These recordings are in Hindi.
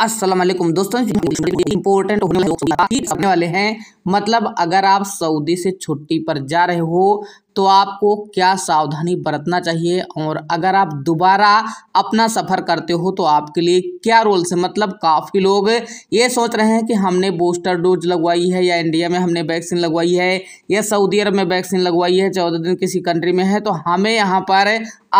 अस्सलाम वालेकुम दोस्तों इम्पोर्टेंट होने वाले हैं मतलब अगर आप सऊदी से छुट्टी पर जा रहे हो तो आपको क्या सावधानी बरतना चाहिए और अगर आप दोबारा अपना सफ़र करते हो तो आपके लिए क्या रोल्स है मतलब काफ़ी लोग ये सोच रहे हैं कि हमने बूस्टर डोज लगवाई है या इंडिया में हमने वैक्सीन लगवाई है या सऊदी अरब में वैक्सीन लगवाई है चौदह दिन किसी कंट्री में है तो हमें यहाँ पर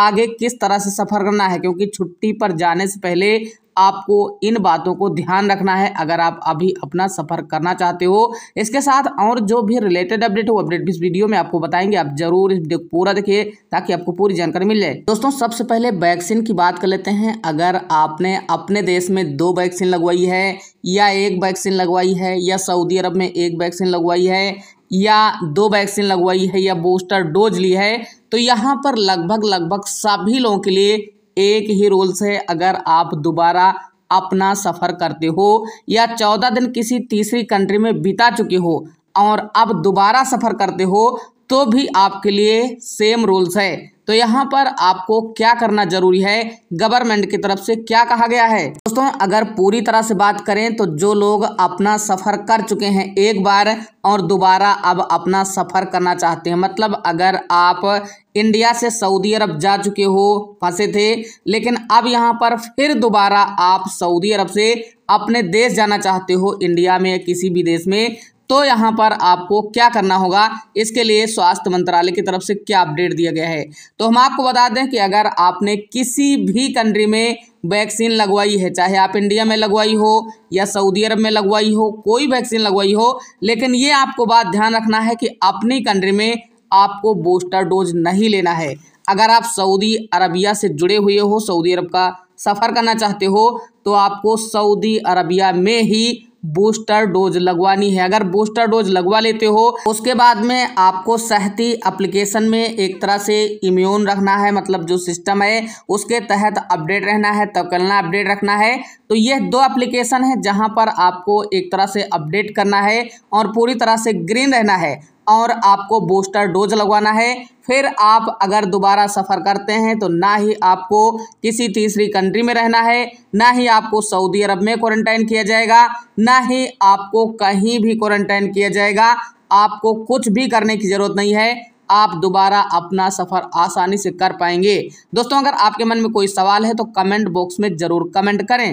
आगे किस तरह से सफ़र करना है क्योंकि छुट्टी पर जाने से पहले आपको इन बातों को ध्यान रखना है अगर आप अभी अपना सफ़र करना चाहते हो इसके साथ और जो भी रिलेटेड अपडेट हो अपडेट भी इस वीडियो में आपको बताएंगे आप जरूर इस वीडियो पूरा देखिए ताकि आपको पूरी जानकारी मिल जाए दोस्तों सबसे पहले वैक्सीन की बात कर लेते हैं अगर आपने अपने देश में दो वैक्सीन लगवाई है या एक वैक्सीन लगवाई है या सऊदी अरब में एक वैक्सीन लगवाई है या दो वैक्सीन लगवाई है या बूस्टर डोज ली है तो यहाँ पर लगभग लगभग सभी लोगों के लिए एक ही रूल्स है अगर आप दोबारा अपना सफ़र करते हो या चौदह दिन किसी तीसरी कंट्री में बिता चुके हो और अब दोबारा सफ़र करते हो तो भी आपके लिए सेम रूल्स है तो यहाँ पर आपको क्या करना जरूरी है गवर्नमेंट की तरफ से क्या कहा गया है दोस्तों अगर पूरी तरह से बात करें तो जो लोग अपना सफ़र कर चुके हैं एक बार और दोबारा अब अपना सफ़र करना चाहते हैं मतलब अगर आप इंडिया से सऊदी अरब जा चुके हो फंसे थे लेकिन अब यहाँ पर फिर दोबारा आप सऊदी अरब से अपने देश जाना चाहते हो इंडिया में किसी भी देश में तो यहाँ पर आपको क्या करना होगा इसके लिए स्वास्थ्य मंत्रालय की तरफ से क्या अपडेट दिया गया है तो हम आपको बता दें कि अगर आपने किसी भी कंट्री में वैक्सीन लगवाई है चाहे आप इंडिया में लगवाई हो या सऊदी अरब में लगवाई हो कोई वैक्सीन लगवाई हो लेकिन ये आपको बात ध्यान रखना है कि अपनी कंट्री में आपको बूस्टर डोज नहीं लेना है अगर आप सऊदी अरबिया से जुड़े हुए हो सऊदी अरब का सफ़र करना चाहते हो तो आपको सऊदी अरबिया में ही बूस्टर डोज लगवानी है अगर बूस्टर डोज लगवा लेते हो उसके बाद में आपको सहती अप्लीकेशन में एक तरह से इम्यून रखना है मतलब जो सिस्टम है उसके तहत अपडेट रहना है कलना अपडेट रखना है तो ये दो एप्लीकेशन है जहाँ पर आपको एक तरह से अपडेट करना है और पूरी तरह से ग्रीन रहना है और आपको बूस्टर डोज लगवाना है फिर आप अगर दोबारा सफ़र करते हैं तो ना ही आपको किसी तीसरी कंट्री में रहना है ना ही आपको सऊदी अरब में क्वारंटाइन किया जाएगा ना ही आपको कहीं भी क्वारंटाइन किया जाएगा आपको कुछ भी करने की ज़रूरत नहीं है आप दोबारा अपना सफ़र आसानी से कर पाएंगे दोस्तों अगर आपके मन में कोई सवाल है तो कमेंट बॉक्स में ज़रूर कमेंट करें